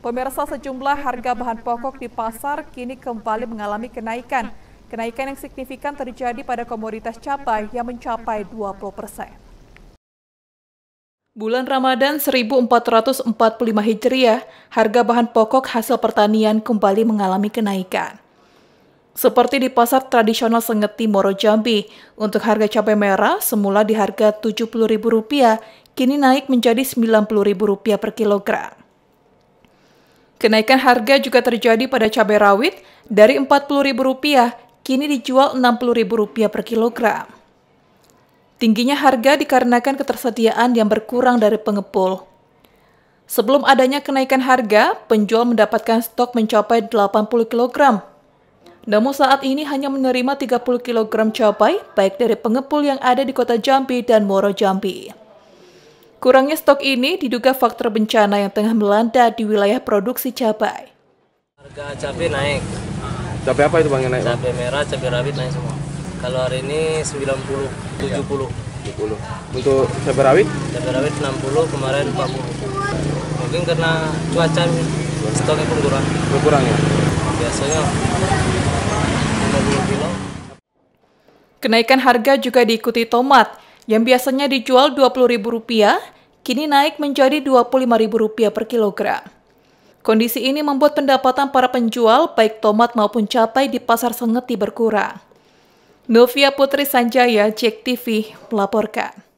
Pemirsa sejumlah harga bahan pokok di pasar kini kembali mengalami kenaikan. Kenaikan yang signifikan terjadi pada komoditas cabai yang mencapai 20 persen. Bulan Ramadan 1445 Hijriah, harga bahan pokok hasil pertanian kembali mengalami kenaikan. Seperti di pasar tradisional Sengeti Moro Jambi, untuk harga cabai merah semula di harga Rp70.000, kini naik menjadi Rp90.000 per kilogram. Kenaikan harga juga terjadi pada cabai rawit dari Rp40.000 kini dijual Rp60.000 per kilogram. Tingginya harga dikarenakan ketersediaan yang berkurang dari pengepul. Sebelum adanya kenaikan harga, penjual mendapatkan stok mencapai 80 kg. Namun saat ini hanya menerima 30 kg cabai, baik dari pengepul yang ada di kota Jambi dan Moro Jambi. Kurangnya stok ini diduga faktor bencana yang tengah melanda di wilayah produksi cabai. Harga cabai naik. Cabai apa itu Bang yang naik? Cabai merah, cabai rawit naik semua. Kalau hari ini 90, 70. 70. Untuk cabai rawit? Cabai rawit 60, kemarin 40. Mungkin karena cuaca stoknya pun kurang. Kurang ya? Biasanya 50 kilo. Kenaikan harga juga diikuti tomat yang biasanya dijual Rp20.000 kini naik menjadi Rp25.000 per kilogram. Kondisi ini membuat pendapatan para penjual baik tomat maupun cabai di pasar Sengeti berkurang. Novia Putri Sanjaya, Jek TV, melaporkan.